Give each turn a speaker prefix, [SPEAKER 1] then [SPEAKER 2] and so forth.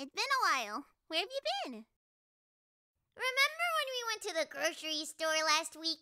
[SPEAKER 1] It's been a while. Where have you been? Remember when we went to the grocery store last week?